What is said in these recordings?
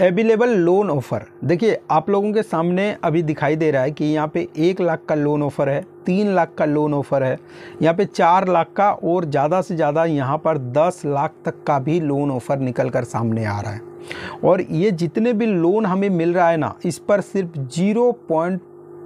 available loan offer देखिए आप लोगों के सामने अभी दिखाई दे रहा है कि यहाँ पे एक लाख का लोन ऑफ़र है तीन लाख का लोन ऑफ़र है यहाँ पे चार लाख का और ज़्यादा से ज़्यादा यहाँ पर दस लाख तक का भी लोन ऑफ़र निकल कर सामने आ रहा है और ये जितने भी लोन हमें मिल रहा है ना इस पर सिर्फ जीरो पॉइंट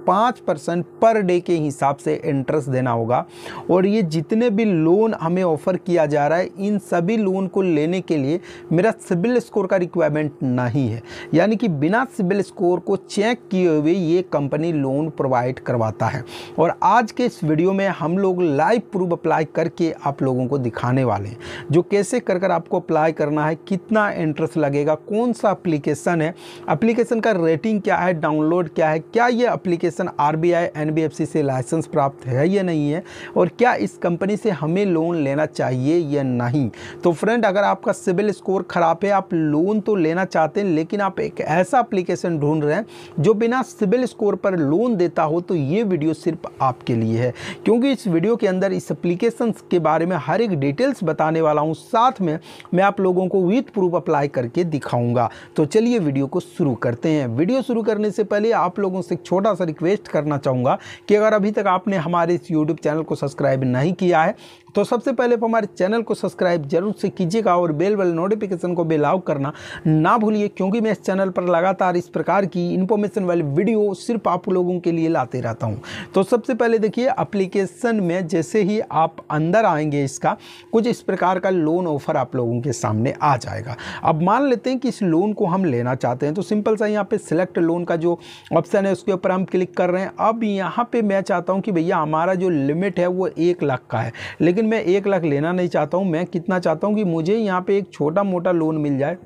पाँच परसेंट पर डे के हिसाब से इंटरेस्ट देना होगा और ये जितने भी लोन हमें ऑफ़र किया जा रहा है इन सभी लोन को लेने के लिए मेरा सिबिल स्कोर का रिक्वायरमेंट नहीं है यानी कि बिना सिबिल स्कोर को चेक किए हुए ये कंपनी लोन प्रोवाइड करवाता है और आज के इस वीडियो में हम लोग लाइव प्रूफ अप्लाई करके आप लोगों को दिखाने वाले हैं जो कैसे कर कर आपको अप्लाई करना है कितना इंटरेस्ट लगेगा कौन सा अप्लीकेशन है अप्लीकेशन का रेटिंग क्या है डाउनलोड क्या है क्या ये अप्लीकेशन एप्लीकेशन आरबीआई एनबीएफसी से लाइसेंस प्राप्त है या नहीं है और क्या इस कंपनी से हमें लोन लेना चाहिए या नहीं तो फ्रेंड अगर आपका सिविल स्कोर ख़राब है आप लोन तो लेना चाहते हैं लेकिन आप एक ऐसा अप्लीकेशन ढूंढ रहे हैं जो बिना सिविल स्कोर पर लोन देता हो तो ये वीडियो सिर्फ आपके लिए है क्योंकि इस वीडियो के अंदर इस अप्लीकेशन के बारे में हर एक डिटेल्स बताने वाला हूँ साथ में मैं आप लोगों को विथ प्रूफ अप्लाई करके दिखाऊंगा तो चलिए वीडियो को शुरू करते हैं वीडियो शुरू करने से पहले आप लोगों से छोटा सा रिक्वेस्ट रिक्वेस्ट करना चाहूँगा कि अगर अभी तक आपने हमारे इस यूट्यूब चैनल को सब्सक्राइब नहीं किया है तो सबसे पहले हमारे चैनल को सब्सक्राइब जरूर से कीजिएगा और बेल बेल नोटिफिकेशन को बेल आउट करना ना भूलिए क्योंकि मैं इस चैनल पर लगातार इस प्रकार की इन्फॉर्मेशन वाली वीडियो सिर्फ आप लोगों के लिए लाते रहता हूँ तो सबसे पहले देखिए अप्लीकेशन में जैसे ही आप अंदर आएंगे इसका कुछ इस प्रकार का लोन ऑफर आप लोगों के सामने आ जाएगा अब मान लेते हैं कि इस लोन को हम लेना चाहते हैं तो सिंपल सा यहाँ पे सिलेक्ट लोन का जो ऑप्शन है उसके ऊपर हम क्लिक कर रहे हैं अब यहाँ पे मैं चाहता हूँ कि भैया हमारा जो लिमिट है वो एक लाख का है लेकिन मैं एक लाख लेना नहीं चाहता हूँ मैं कितना चाहता हूँ कि मुझे यहाँ पे एक छोटा मोटा लोन मिल जाए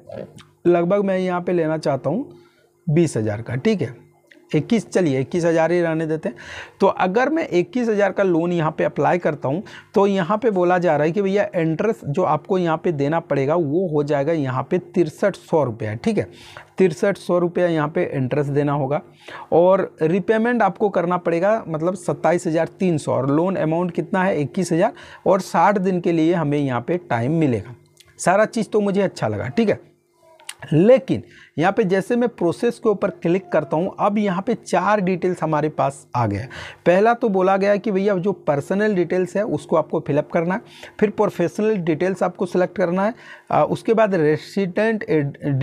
लगभग मैं यहाँ पे लेना चाहता हूँ बीस हज़ार का ठीक है इक्कीस चलिए इक्कीस हज़ार ही रहने देते हैं तो अगर मैं इक्कीस हज़ार का लोन यहाँ पे अप्लाई करता हूँ तो यहाँ पे बोला जा रहा है कि भैया इंटरेस्ट जो आपको यहाँ पे देना पड़ेगा वो हो जाएगा यहाँ पे तिरसठ सौ रुपया ठीक है तिरसठ सौ रुपया यहाँ पे इंटरेस्ट देना होगा और रिपेमेंट आपको करना पड़ेगा मतलब सत्ताईस हज़ार तीन सौ और लोन अमाउंट कितना है इक्कीस हज़ार और साठ दिन के लिए हमें यहाँ पर टाइम मिलेगा सारा चीज़ तो मुझे अच्छा लगा ठीक है लेकिन यहाँ पे जैसे मैं प्रोसेस के ऊपर क्लिक करता हूँ अब यहाँ पे चार डिटेल्स हमारे पास आ गया पहला तो बोला गया कि भैया जो पर्सनल डिटेल्स है उसको आपको फिलअप करना है फिर प्रोफेशनल डिटेल्स आपको सिलेक्ट करना है आ, उसके बाद रेसिडेंट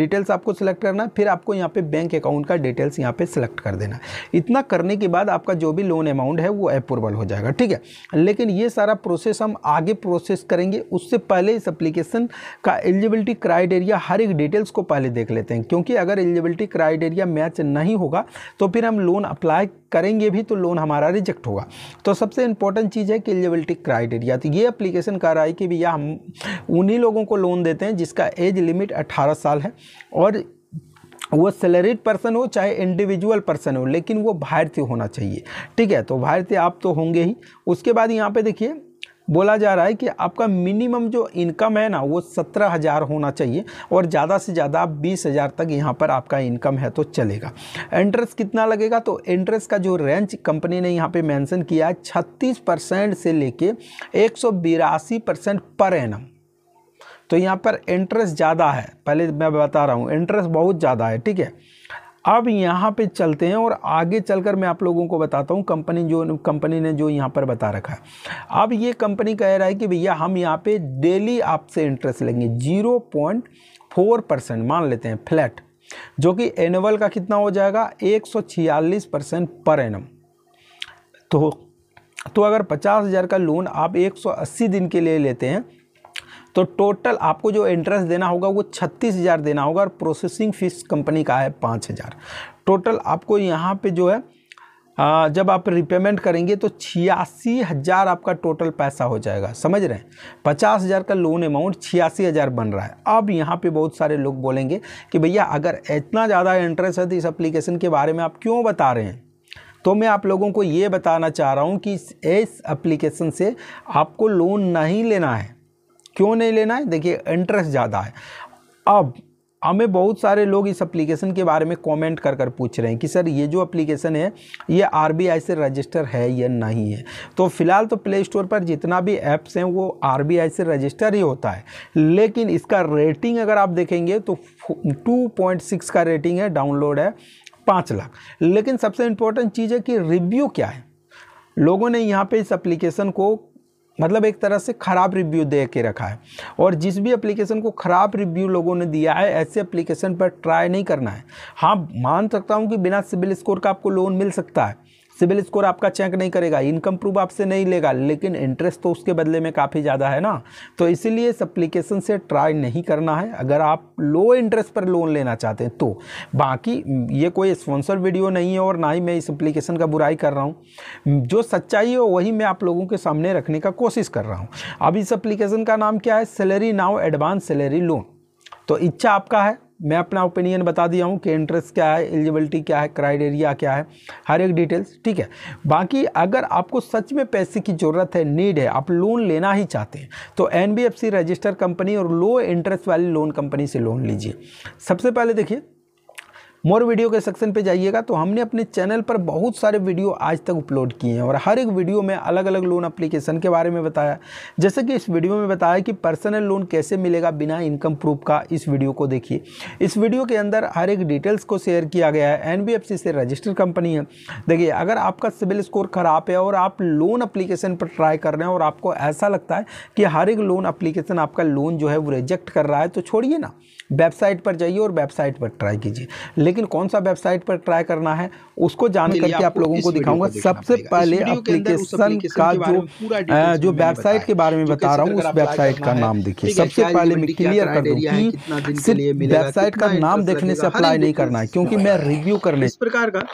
डिटेल्स आपको सिलेक्ट करना है फिर आपको यहाँ पे बैंक अकाउंट का डिटेल्स यहाँ पे सिलेक्ट कर देना इतना करने के बाद आपका जो भी लोन अमाउंट है वो अप्रूवल हो जाएगा ठीक है लेकिन ये सारा प्रोसेस हम आगे प्रोसेस करेंगे उससे पहले इस अप्लीकेशन का एलिजिबिलिटी क्राइटेरिया हर एक डिटेल्स को पहले देख लेते हैं क्योंकि क्योंकि अगर एलिजिबिलिटी क्राइटेरिया मैच नहीं होगा तो फिर हम लोन अप्लाई करेंगे भी तो लोन हमारा रिजेक्ट होगा तो सबसे इंपॉर्टेंट चीज़ है कि एलिजिबिलिटी क्राइटेरिया तो ये अप्लीकेशन कर रहा है कि भैया हम उन्हीं लोगों को लोन देते हैं जिसका एज लिमिट अट्ठारह साल है और वो सैलरीड पर्सन हो चाहे इंडिविजुअल पर्सन हो लेकिन वो भारतीय होना चाहिए ठीक है तो भारतीय आप तो होंगे ही उसके बाद यहाँ पे देखिए बोला जा रहा है कि आपका मिनिमम जो इनकम है ना वो सत्रह हज़ार होना चाहिए और ज़्यादा से ज़्यादा आप बीस हज़ार तक यहाँ पर आपका इनकम है तो चलेगा इंटरेस्ट कितना लगेगा तो इंटरेस्ट का जो रेंज कंपनी ने यहाँ पे मेंशन किया है छत्तीस परसेंट से लेके एक सौ बिरासी परसेंट पर एनम तो यहाँ पर इंटरेस्ट ज़्यादा है पहले मैं बता रहा हूँ इंटरेस्ट बहुत ज़्यादा है ठीक है अब यहाँ पे चलते हैं और आगे चलकर मैं आप लोगों को बताता हूँ कंपनी जो कंपनी ने जो यहाँ पर बता रखा है अब ये कंपनी कह रहा है कि भैया हम यहाँ पे डेली आपसे इंटरेस्ट लेंगे जीरो पॉइंट फोर परसेंट मान लेते हैं फ्लैट जो कि एनुअल का कितना हो जाएगा एक सौ छियालीस परसेंट पर एनम तो तो अगर पचास हज़ार का लोन आप 180 दिन के लिए लेते हैं तो टोटल आपको जो इंटरेस्ट देना होगा वो छत्तीस हज़ार देना होगा और प्रोसेसिंग फ़ीस कंपनी का है पाँच हज़ार टोटल आपको यहाँ पे जो है जब आप रिपेमेंट करेंगे तो छियासी हज़ार आपका टोटल पैसा हो जाएगा समझ रहे हैं पचास हज़ार का लोन अमाउंट छियासी हज़ार बन रहा है अब यहाँ पे बहुत सारे लोग बोलेंगे कि भैया अगर इतना ज़्यादा इंटरेस्ट है तो इस अप्लीकेशन के बारे में आप क्यों बता रहे हैं तो मैं आप लोगों को ये बताना चाह रहा हूँ कि इस एप्लीकेशन से आपको लोन नहीं लेना है क्यों नहीं लेना है देखिए इंटरेस्ट ज़्यादा है अब हमें बहुत सारे लोग इस एप्लीकेशन के बारे में कमेंट कर कर पूछ रहे हैं कि सर ये जो एप्लीकेशन है ये आरबीआई से रजिस्टर है या नहीं है तो फिलहाल तो प्ले स्टोर पर जितना भी ऐप्स हैं वो आरबीआई से रजिस्टर ही होता है लेकिन इसका रेटिंग अगर आप देखेंगे तो 2.6 का रेटिंग है डाउनलोड है पाँच लाख लेकिन सबसे इम्पोर्टेंट चीज़ है कि रिव्यू क्या है लोगों ने यहाँ पर इस अप्लीकेशन को मतलब एक तरह से ख़राब रिव्यू दे के रखा है और जिस भी एप्लीकेशन को ख़राब रिव्यू लोगों ने दिया है ऐसे एप्लीकेशन पर ट्राई नहीं करना है हाँ मान सकता हूँ कि बिना सिबिल स्कोर का आपको लोन मिल सकता है सिविल स्कोर आपका चेक नहीं करेगा इनकम प्रूफ आपसे नहीं लेगा लेकिन इंटरेस्ट तो उसके बदले में काफ़ी ज़्यादा है ना तो इसीलिए इस अप्लीकेशन से ट्राई नहीं करना है अगर आप लो इंटरेस्ट पर लोन लेना चाहते हैं तो बाकी ये कोई स्पॉन्सर वीडियो नहीं है और ना ही मैं इस अप्लीकेशन का बुराई कर रहा हूँ जो सच्चाई है वही मैं आप लोगों के सामने रखने का कोशिश कर रहा हूँ अब इस अप्लीकेशन का नाम क्या है salary now advance salary loan तो इच्छा आपका है मैं अपना ओपिनियन बता दिया हूँ कि इंटरेस्ट क्या है एलिजिबिलिटी क्या है क्राइटेरिया क्या है हर एक डिटेल्स ठीक है बाकी अगर आपको सच में पैसे की ज़रूरत है नीड है आप लोन लेना ही चाहते हैं तो एन रजिस्टर कंपनी और लो इंटरेस्ट वाली लोन कंपनी से लोन लीजिए सबसे पहले देखिए मोर वीडियो के सेक्शन पे जाइएगा तो हमने अपने चैनल पर बहुत सारे वीडियो आज तक अपलोड किए हैं और हर एक वीडियो में अलग अलग लोन अप्लीकेशन के बारे में बताया जैसे कि इस वीडियो में बताया कि पर्सनल लोन कैसे मिलेगा बिना इनकम प्रूफ का इस वीडियो को देखिए इस वीडियो के अंदर हर एक डिटेल्स को शेयर किया गया है एन से रजिस्टर्ड कंपनी है देखिए अगर आपका सिविल स्कोर ख़राब है और आप लोन अप्लीकेशन पर ट्राई कर रहे हैं और आपको ऐसा लगता है कि हर एक लोन अप्लीकेशन आपका लोन जो है वो रिजेक्ट कर रहा है तो छोड़िए ना वेबसाइट पर जाइए और वेबसाइट पर ट्राई कीजिए लेकिन लेकिन कौन सा वेबसाइट पर ट्राई करना है उसको जान करके आप लोगों को दिखाऊंगा सबसे पहले एप्लीकेशन का जो जो वेबसाइट के बारे में बता रहा हूँ उस वेबसाइट का नाम देखिए सबसे पहले मैं क्लियर कर दूँ की सिर्फ वेबसाइट का नाम देखने से अप्लाई नहीं करना है क्योंकि मैं रिव्यू करने इस प्रकार का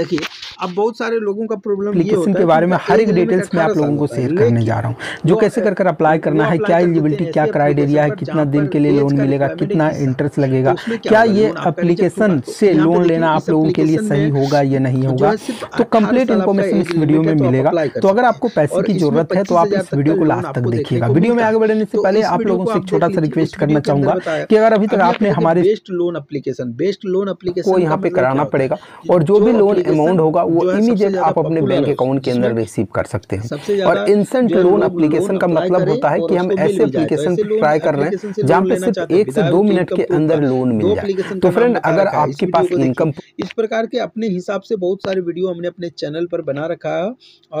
देखिए अब बहुत सारे लोगों का प्रॉब्लम ये होता के बारे में हर एक डिटेल्स में आप लोगों को शेयर करने जा रहा हूँ जो कैसे कर अप्लाई करना है क्या एलिजिबिलिटी क्या क्राइटेरिया है कितना दिन के लिए लोन मिलेगा कितना इंटरेस्ट तो लगेगा क्या ये अप्लीकेशन से लोन लेना आप लोगों के लिए सही होगा या नहीं तो होगा तो कम्प्लीट इन्फॉर्मेशन इस वीडियो में तो मिलेगा तो अगर आपको पैसे की जरूरत है तो आप इस वीडियो को लास्ट तक देखिएगा वीडियो में आगे बढ़ने से पहले आप लोगों से एक छोटा सा रिक्वेस्ट करना चाहूंगा कि अगर अभी तक आपने हमारे best loan application best loan application को यहाँ पे कराना पड़ेगा और जो भी लोन अमाउंट होगा वो इमीडिएट आप अपने बैंक अकाउंट के अंदर रिसीव कर सकते हैं और इंस्टेंट लोन एप्लीकेशन का मतलब होता है कि हम ऐसे एप्लीकेशन तो ट्राई कर रहे हैं जहाँ पे सिर्फ एक से दो मिनट के अंदर लोन मिल जाए तो फ्रेंड अगर आपके पास इनकम इस प्रकार के अपने हिसाब से बहुत सारे वीडियो हमने अपने चैनल पर बना रखा है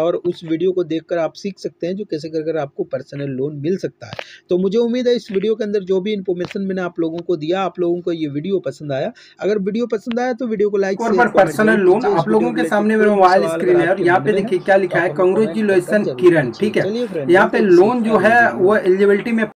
और उस वीडियो को देख आप सीख सकते हैं जो कैसे कर आपको पर्सनल लोन मिल सकता है तो मुझे उम्मीद है इस वीडियो के अंदर जो भी इन्फॉर्मेशन मैंने आप लोगों को दिया आप लोगों को ये वीडियो पसंद आया अगर वीडियो पसंद आया तो वीडियो को लाइक पर्सनल लोन आप लोगों के साथ सामने मेरा मोबाइल स्क्रीन है और यहाँ पे देखिए क्या लिखा है कंग्रेचुलेसन किरण ठीक है यहाँ पे लोन जो है वो एलिजिबिलिटी में